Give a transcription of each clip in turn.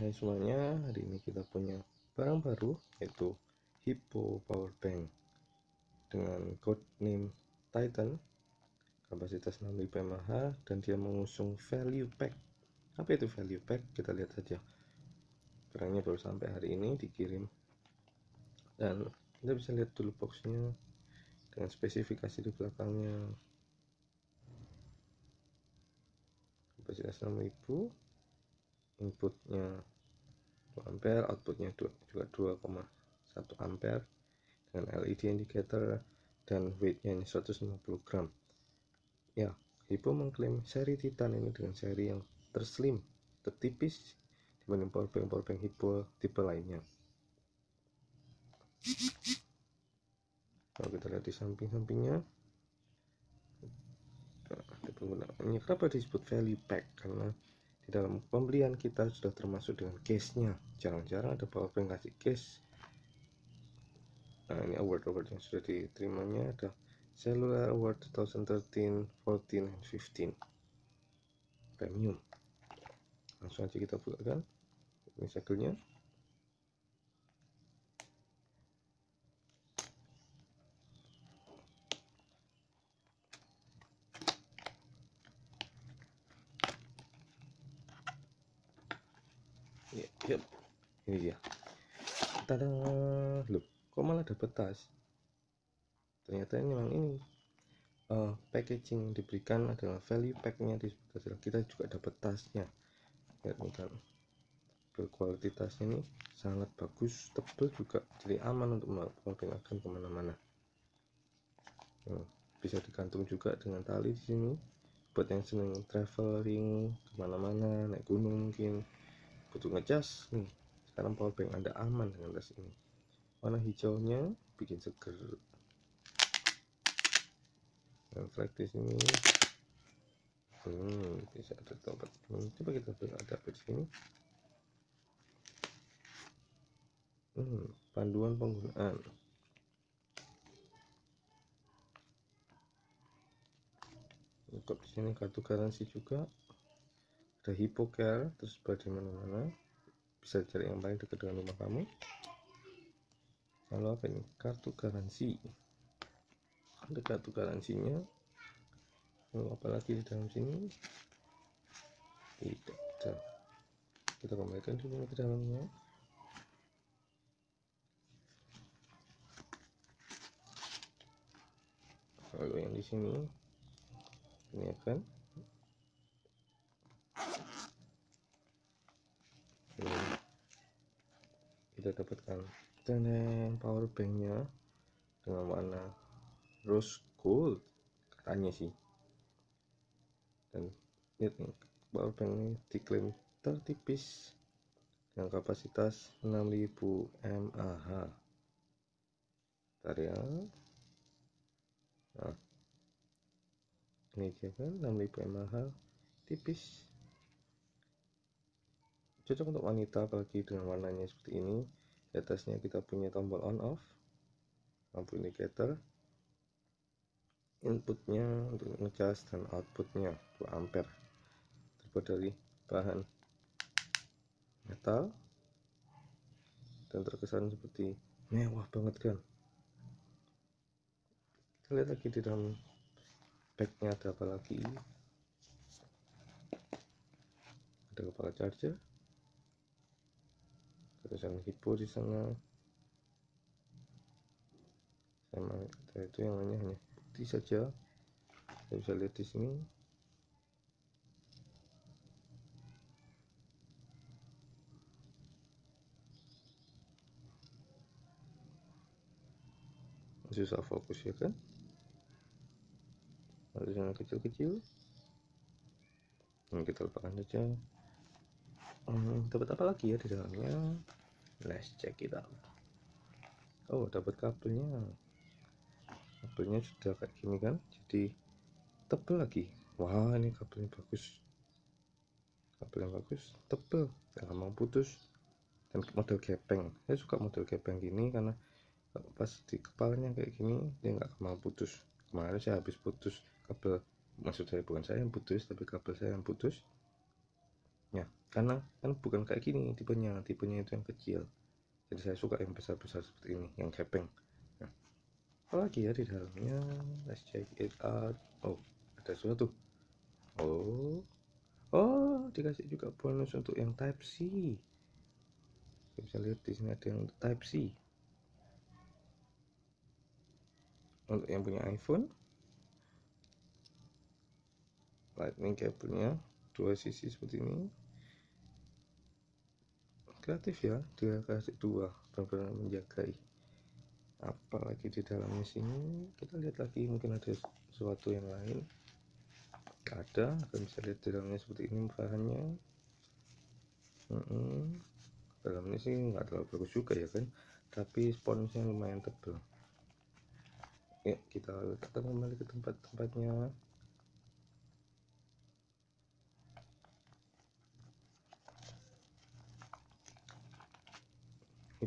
hai semuanya hari ini kita punya barang baru yaitu Hippo Power Bank dengan code name Titan kapasitas 6 mAh dan dia mengusung value pack apa itu value pack kita lihat saja barangnya baru sampai hari ini dikirim dan kita bisa lihat dulu boxnya dengan spesifikasi di belakangnya kapasitas 6000 inputnya 2 ampere outputnya juga 2,1 ampere dengan LED indicator dan weightnya 150 gram ya Hippo mengklaim seri Titan ini dengan seri yang terslim tertipis dibanding powerbank-powerbank Hippo tipe lainnya kalau kita lihat di samping-sampingnya ada penggunaannya kenapa disebut value pack karena dalam pembelian kita sudah termasuk dengan case-nya jarang-jarang ada power bank kasih case nah ini award-award yang sudah diterimanya ada Cellular Award 2013, 14, 15 premium langsung aja kita buka kan ini segelnya ya, ini dia tada loh kok malah ada petas ternyata ini memang ini uh, packaging yang diberikan adalah value packnya di kita juga ada tasnya lihat nih kan berkualitasnya ini sangat bagus tebal juga jadi aman untuk menggunakan kemana-mana hmm, bisa digantung juga dengan tali di sini buat yang seneng traveling kemana-mana naik gunung mungkin butuh ngecas nih hmm. sekarang powerbank anda aman dengan tas ini warna hijaunya bikin seger dan flag ini sini hmm bisa ada tempat hmm, coba kita ada di sini hmm, panduan penggunaan untuk di sini kartu garansi juga ada hipokel terus bagaimana mana mana bisa cari yang paling dekat dengan rumah kamu lalu apa ini kartu garansi ada kartu garansinya lalu lagi di dalam sini tidak ada kita kembalikan dulu ke dalamnya lalu yang di sini ini akan kita dapatkan teneng power banknya dengan warna rose gold katanya sih dan lihat nih power bank ini diklaim tertipis dengan kapasitas 6000 mAh tadi ya nah ini dia kan 6000 mAh tipis cocok untuk wanita apalagi dengan warnanya seperti ini di atasnya kita punya tombol on off lampu indikator inputnya untuk ngecas dan outputnya 2 ampere terbuat dari bahan metal dan terkesan seperti mewah banget kan kita lihat lagi di dalam backnya ada apa lagi ada kepala charger yang hipo di sana sama itu yang lainnya hanya putih saja kita bisa lihat di sini susah fokus ya kan harus yang kecil-kecil ini kita lupakan saja hmm, dapat apa lagi ya di dalamnya let's check it out oh dapat kabelnya kabelnya sudah kayak gini kan jadi tebel lagi wah ini kabelnya bagus kabelnya bagus tebel gak mau putus dan model gepeng saya suka model gepeng gini karena pas di kepalanya kayak gini dia nggak mau putus kemarin saya habis putus kabel maksud saya bukan saya yang putus tapi kabel saya yang putus ya karena kan bukan kayak gini tipenya tipenya itu yang kecil jadi saya suka yang besar-besar seperti ini yang kepeng nah, apalagi ya di dalamnya let's check it out oh ada sesuatu oh oh dikasih juga bonus untuk yang type C Kita bisa lihat di sini ada yang type C untuk yang punya iPhone lightning kabelnya dua sisi seperti ini kreatif ya dia kasih dua benar-benar menjagai apalagi di dalamnya sini kita lihat lagi mungkin ada sesuatu yang lain ada kalian bisa lihat di dalamnya seperti ini bahannya mm -mm. dalamnya sih nggak terlalu bagus juga ya kan tapi sponsnya lumayan tebal ya kita akan kembali ke tempat-tempatnya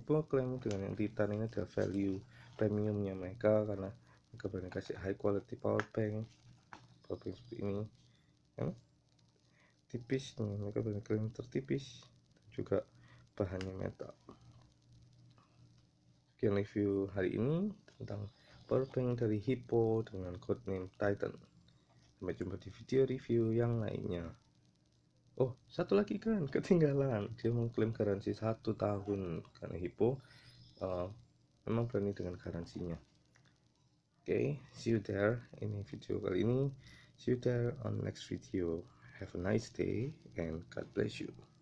klaim dengan yang Titan ini ada value premiumnya mereka karena mereka berani kasih high quality power bank power bank seperti ini kan tipisnya mereka berani klaim tertipis juga bahannya metal sekian review hari ini tentang power bank dari Hippo dengan codename Titan sampai jumpa di video review yang lainnya oh satu lagi kan ketinggalan dia mengklaim garansi satu tahun karena hipo uh, memang berani dengan garansinya oke okay, see you there ini video kali ini see you there on next video have a nice day and god bless you